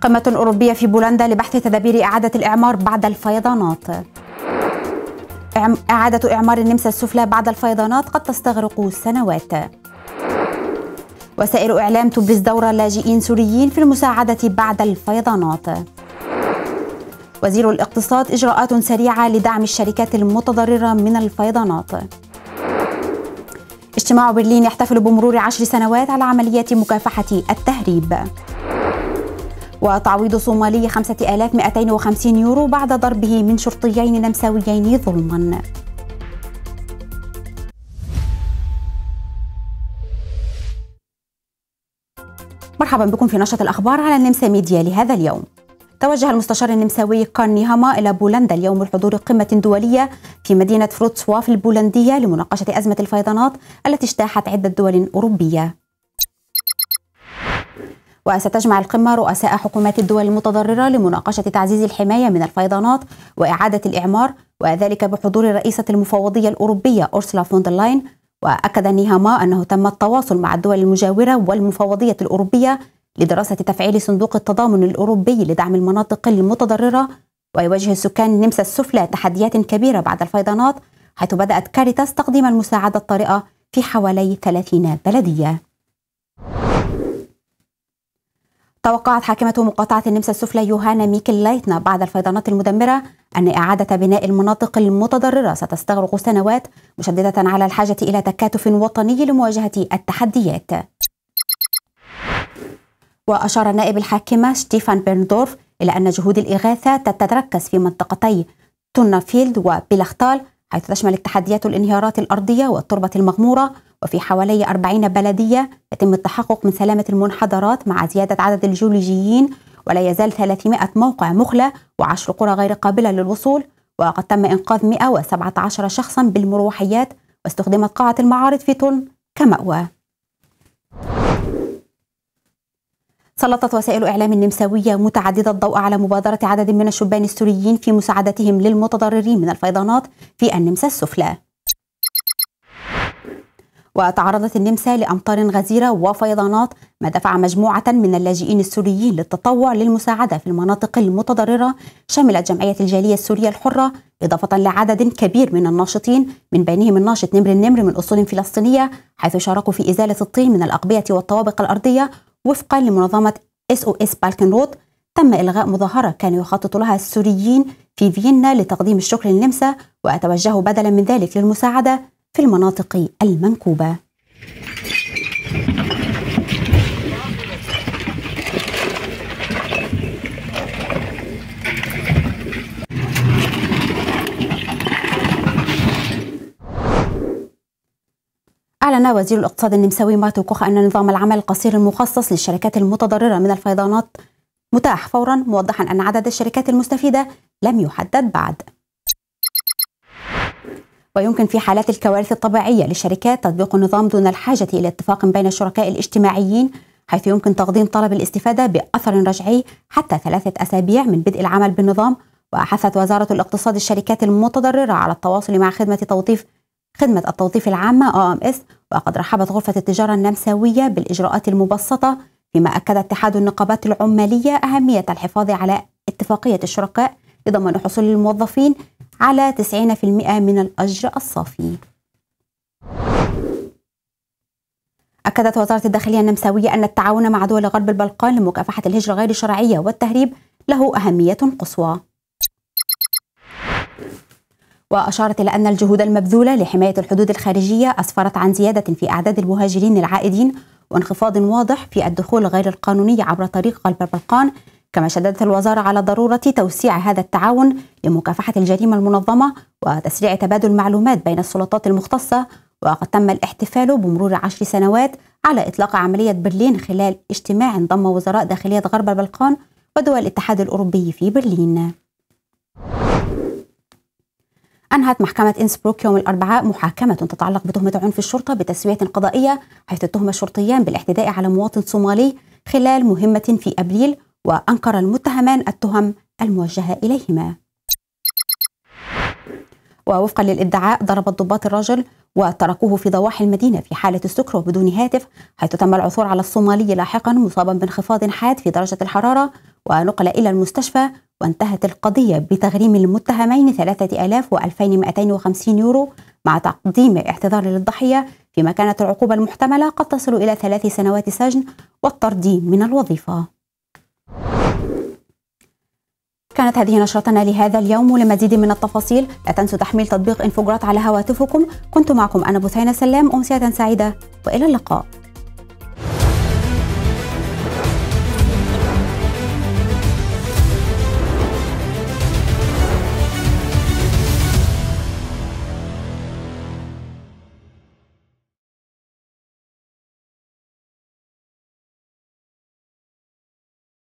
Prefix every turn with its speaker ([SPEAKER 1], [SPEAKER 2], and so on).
[SPEAKER 1] قمة أوروبية في بولندا لبحث تدابير إعادة الإعمار بعد الفيضانات إعادة إعمار النمسا السفلى بعد الفيضانات قد تستغرق سنوات وسائل إعلام تبرز دور لاجئين سوريين في المساعدة بعد الفيضانات وزير الاقتصاد إجراءات سريعة لدعم الشركات المتضررة من الفيضانات اجتماع برلين يحتفل بمرور عشر سنوات على عمليات مكافحة التهريب وتعويض صومالي 5250 يورو بعد ضربه من شرطيين نمساويين ظلما مرحبا بكم في نشرة الأخبار على النمسا ميديا لهذا اليوم توجه المستشار النمساوي كارني هاما إلى بولندا اليوم لحضور قمة دولية في مدينة فروتسواف البولندية لمناقشة أزمة الفيضانات التي اجتاحت عدة دول أوروبية وستجمع القمة رؤساء حكومات الدول المتضررة لمناقشة تعزيز الحماية من الفيضانات وإعادة الإعمار وذلك بحضور رئيسة المفوضية الأوروبية أورسلا فون لاين وأكد نيهاما أنه تم التواصل مع الدول المجاورة والمفوضية الأوروبية لدراسة تفعيل صندوق التضامن الأوروبي لدعم المناطق المتضررة ويواجه السكان النمسا السفلى تحديات كبيرة بعد الفيضانات حيث بدأت كاريتاس تقديم المساعدة الطارئة في حوالي 30 بلدية توقعت حاكمة مقاطعة النمسا السفلى يوهانا ميكل لايتنا بعد الفيضانات المدمرة أن إعادة بناء المناطق المتضررة ستستغرق سنوات مشددة على الحاجة إلى تكاتف وطني لمواجهة التحديات وأشار نائب الحاكمة ستيفان بيرندورف إلى أن جهود الإغاثة تتركز في منطقتي تونافيلد وبيلاختال حيث تشمل التحديات الانهيارات الأرضية والتربة المغمورة وفي حوالي 40 بلدية يتم التحقق من سلامة المنحدرات مع زيادة عدد الجيولوجيين ولا يزال 300 موقع مخلى وعشر قرى غير قابلة للوصول وقد تم إنقاذ 117 شخصا بالمروحيات واستخدمت قاعة المعارض في تون كمأوى سلطت وسائل إعلام النمساوية متعددة الضوء على مبادرة عدد من الشبان السوريين في مساعدتهم للمتضررين من الفيضانات في النمسا السفلى وتعرضت النمسا لأمطار غزيرة وفيضانات ما دفع مجموعة من اللاجئين السوريين للتطوع للمساعدة في المناطق المتضررة شملت جمعية الجالية السورية الحرة إضافة لعدد كبير من الناشطين من بينهم الناشط نمر النمر من أصول فلسطينية حيث شاركوا في إزالة الطين من الأقبية والطوابق الأرضية وفقا لمنظمة SOS اس بالكنروت تم إلغاء مظاهرة كان يخطط لها السوريين في فيينا لتقديم الشكر للنمسا وتوجهوا بدلا من ذلك للمساعدة في المناطق المنكوبة أعلن وزير الاقتصاد النمساوي مارتو كوخ أن نظام العمل القصير المخصص للشركات المتضررة من الفيضانات متاح فورا موضحا أن عدد الشركات المستفيدة لم يحدد بعد ويمكن في حالات الكوارث الطبيعية للشركات تطبيق النظام دون الحاجة إلى اتفاق بين الشركاء الاجتماعيين حيث يمكن تقديم طلب الاستفادة بأثر رجعي حتى ثلاثة أسابيع من بدء العمل بالنظام وأحثت وزارة الاقتصاد الشركات المتضررة على التواصل مع خدمة توظيف خدمة التوظيف العامة او ام اس وقد رحبت غرفة التجارة النمساوية بالإجراءات المبسطة فيما أكد اتحاد النقابات العمالية أهمية الحفاظ على اتفاقية الشركاء لضمان حصول الموظفين على 90% من الأجر الصافي أكدت وزارة الداخلية النمساوية أن التعاون مع دول غرب البلقان لمكافحة الهجرة غير الشرعية والتهريب له أهمية قصوى وأشارت إلى أن الجهود المبذولة لحماية الحدود الخارجية أسفرت عن زيادة في أعداد المهاجرين العائدين وانخفاض واضح في الدخول غير القانوني عبر طريق غرب البلقان كما شددت الوزارة على ضرورة توسيع هذا التعاون لمكافحة الجريمة المنظمة وتسريع تبادل معلومات بين السلطات المختصة وقد تم الاحتفال بمرور عشر سنوات على إطلاق عملية برلين خلال اجتماع ضم وزراء داخلية غرب البلقان ودول الاتحاد الأوروبي في برلين أنهت محكمة إنسبروك يوم الأربعاء محاكمة تتعلق بتهمة عنف الشرطة بتسوية قضائية حيث اتهم الشرطيان بالاعتداء على مواطن صومالي خلال مهمة في أبريل وأنكر المتهمان التهم الموجهة إليهما ووفقا للادعاء ضرب الضباط الرجل وتركوه في ضواحي المدينة في حالة السكر وبدون هاتف حيث تم العثور على الصومالي لاحقا مصابا بانخفاض حاد في درجة الحرارة ونقل إلى المستشفى وانتهت القضية بتغريم المتهمين 3250 يورو مع تقديم اعتذار للضحية فيما كانت العقوبة المحتملة قد تصل إلى ثلاث سنوات سجن والطرد من الوظيفة كانت هذه نشرتنا لهذا اليوم ولمزيد من التفاصيل لا تنسوا تحميل تطبيق انفوجرات على هواتفكم كنت معكم أنا بثينة سلام أمسية سعيدة وإلى اللقاء